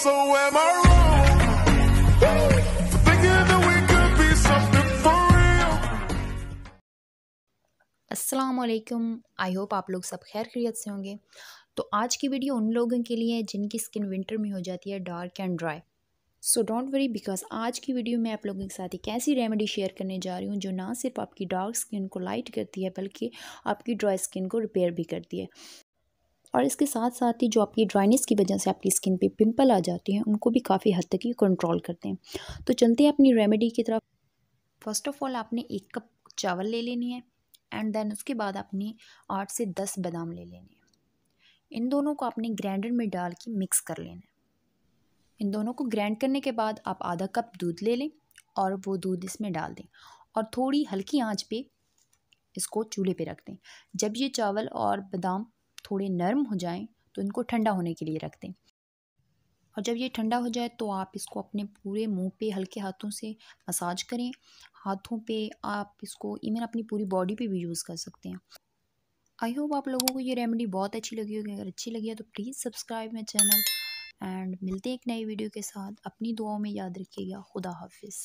so am I wrong? Thinking that we could be something for real. I hope आप लोग सब खैर खैरियत से होंगे तो आज की वीडियो उन लोगों के लिए है जिनकी स्किन विंटर में हो जाती है dark and dry so don't worry because आज की वीडियो में आप लोगों के साथ एक ऐसी रेमेडी शेयर करने जा रही हूँ जो ना सिर्फ आपकी डार्क स्किन को लाइट करती है बल्कि आपकी ड्राई स्किन को रिपेयर भी करती है और इसके साथ साथ ही जो आपकी ड्राइनेस की वजह से आपकी स्किन पे पिंपल आ जाते हैं उनको भी काफ़ी हद तक ये कंट्रोल करते हैं तो चलते हैं अपनी रेमेडी की तरफ फर्स्ट ऑफ ऑल आपने एक कप चावल ले लेनी है एंड देन उसके बाद आपने आठ से दस बादाम ले लेने हैं इन दोनों को आपने ग्राइंडर में डाल के मिक्स कर लेना है इन दोनों को ग्राइंड करने के बाद आप आधा कप दूध ले लें और वो दूध इसमें डाल दें और थोड़ी हल्की आंच पे इसको चूल्हे पे रख दें जब ये चावल और बादाम थोड़े नरम हो जाएं तो इनको ठंडा होने के लिए रख दें और जब ये ठंडा हो जाए तो आप इसको अपने पूरे मुंह पे हल्के हाथों से मसाज करें हाथों पे आप इसको इवन अपनी पूरी बॉडी पे भी यूज़ कर सकते हैं आई होप आप लोगों को ये रेमेडी बहुत अच्छी लगी होगी अगर अच्छी लगी है तो please subscribe my channel and मिलते हैं एक नई वीडियो के साथ अपनी दुआओं में याद रखिएगा खुदा हाफिज़